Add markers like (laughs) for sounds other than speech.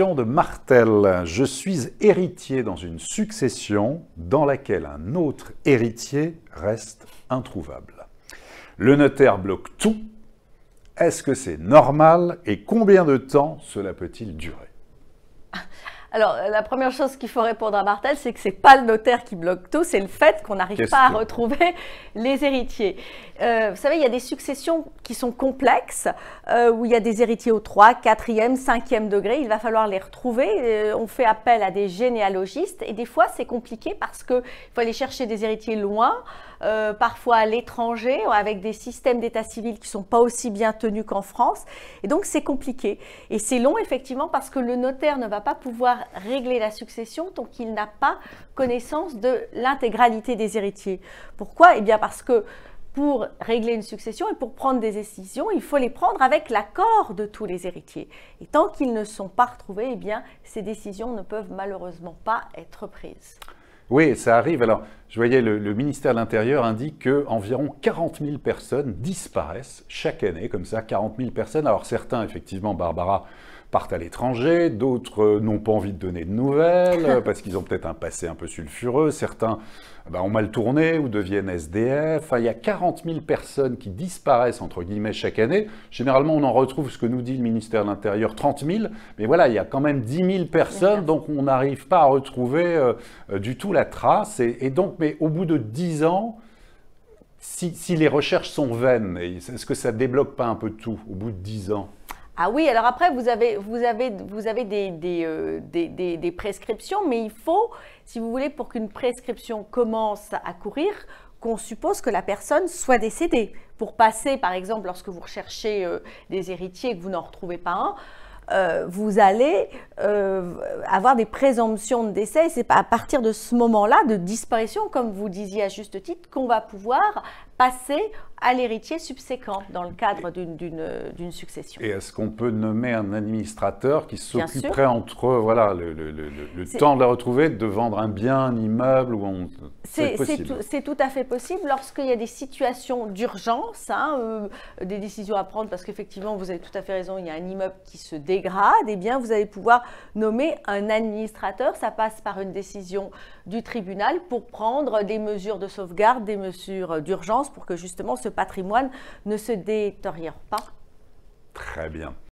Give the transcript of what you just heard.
de Martel. Je suis héritier dans une succession dans laquelle un autre héritier reste introuvable. Le notaire bloque tout. Est-ce que c'est normal et combien de temps cela peut-il durer alors, euh, la première chose qu'il faut répondre à Martel, c'est que ce n'est pas le notaire qui bloque tout, c'est le fait qu'on n'arrive pas à retrouver (laughs) les héritiers. Euh, vous savez, il y a des successions qui sont complexes, euh, où il y a des héritiers au 3, 4e, 5e degré. Il va falloir les retrouver. on fait appel à des généalogistes et des fois, c'est compliqué parce qu'il faut aller chercher des héritiers loin. parfois à l'étranger, avec des systèmes d'état civil qui ne sont pas aussi bien tenus qu'en France. Et donc, c'est compliqué. Et c'est long, effectivement, parce que le notaire ne va pas pouvoir régler la succession tant qu'il n'a pas connaissance de l'intégralité des héritiers. Pourquoi Eh bien parce que pour régler une succession et pour prendre des décisions, il faut les prendre avec l'accord de tous les héritiers. Et tant qu'ils ne sont pas retrouvés, eh bien, ces décisions ne peuvent malheureusement pas être prises. Oui, ça arrive. Alors, je voyais le, ministère de l'Intérieur indique qu'environ 40 000 personnes disparaissent chaque année, comme ça, 40 000 personnes. Alors, certains, effectivement, Barbara, partent à l'étranger, d'autres euh, n'ont pas envie de donner de nouvelles euh, (laughs) parce qu'ils ont peut-être un passé un peu sulfureux, certains eh ben, ont mal tourné ou deviennent SDF. Enfin, il y a 40 000 personnes qui disparaissent entre guillemets chaque année. Généralement, on en retrouve ce que nous dit le ministère de l'Intérieur, 30 000. Mais voilà, il y a quand même 10 000 personnes, donc on n'arrive pas à retrouver euh, du tout trace. Et, donc, mais au bout de dix ans, si, les recherches sont vaines, est-ce que ça débloque pas un peu tout au bout de dix ans ah oui, alors après, vous avez, vous avez, vous avez euh, des, des, prescriptions, mais il faut, si vous voulez, pour qu'une prescription commence à courir, qu'on suppose que la personne soit décédée. Pour passer, par exemple, lorsque vous recherchez euh, des héritiers et que vous n'en retrouvez pas un, euh, vous allez euh, avoir des présomptions de décès. C'est à partir de ce moment-là, de disparition, comme vous disiez à juste titre, qu'on va pouvoir passer à l'héritier subséquent dans le cadre d'une succession. Et est-ce qu'on peut nommer un administrateur qui s'occuperait entre voilà, le, temps de la retrouver, de vendre un bien, un immeuble on... C'est tout, à fait possible lorsqu'il y a des situations d'urgence, hein, euh, des décisions à prendre, parce qu'effectivement, vous avez tout à fait raison, il y a un immeuble qui se dégrade, et eh bien vous allez pouvoir nommer un administrateur. Ça passe par une décision du tribunal pour prendre des mesures de sauvegarde, des mesures d'urgence pour que justement ce patrimoine ne se détériore pas Très bien.